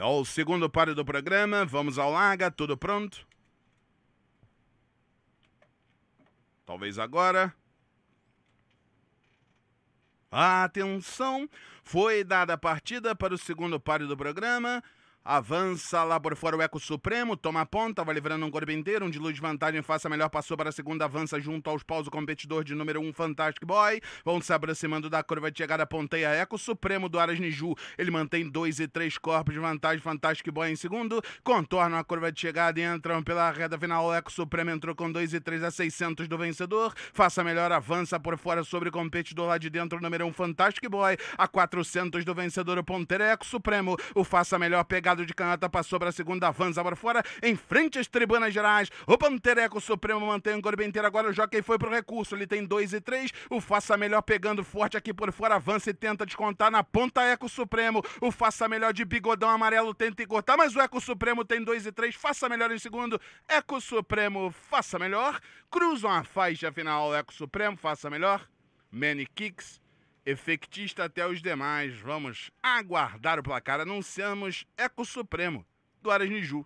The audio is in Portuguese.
É o segundo par do programa. Vamos ao Laga, tudo pronto? Talvez agora. A atenção foi dada a partida para o segundo par do programa. Avança lá por fora o Eco Supremo, toma a ponta, vai livrando um corpo inteiro, um de luz de vantagem, faça melhor, passou para a segunda, avança junto aos paus o competidor de número 1, um, Fantastic Boy. Vão se aproximando da curva de chegada, ponteia Eco Supremo do Aras Niju. Ele mantém dois e três corpos de vantagem, Fantastic Boy em segundo, contornam a curva de chegada e entram pela reta final. O Eco Supremo entrou com 2 e 3 a 600 do vencedor, faça melhor, avança por fora sobre o competidor lá de dentro, número 1, um, Fantastic Boy, a 400 do vencedor, o ponteiro Eco Supremo. O faça melhor pegar de Canhota passou para a segunda, avança para fora, em frente às Tribunas Gerais. O Pantereco Supremo mantém o corpo inteiro. Agora o Jockey foi pro recurso. Ele tem 2 e 3. O Faça Melhor pegando forte aqui por fora. Avança e tenta descontar na ponta Eco Supremo. O Faça Melhor de bigodão amarelo tenta cortar, mas o Eco Supremo tem 2 e 3. Faça Melhor em segundo. Eco Supremo, Faça Melhor. Cruzam a faixa final. Eco Supremo, Faça Melhor. Many Kicks Efectista até os demais. Vamos aguardar o placar. Anunciamos Eco Supremo do Aras Niju.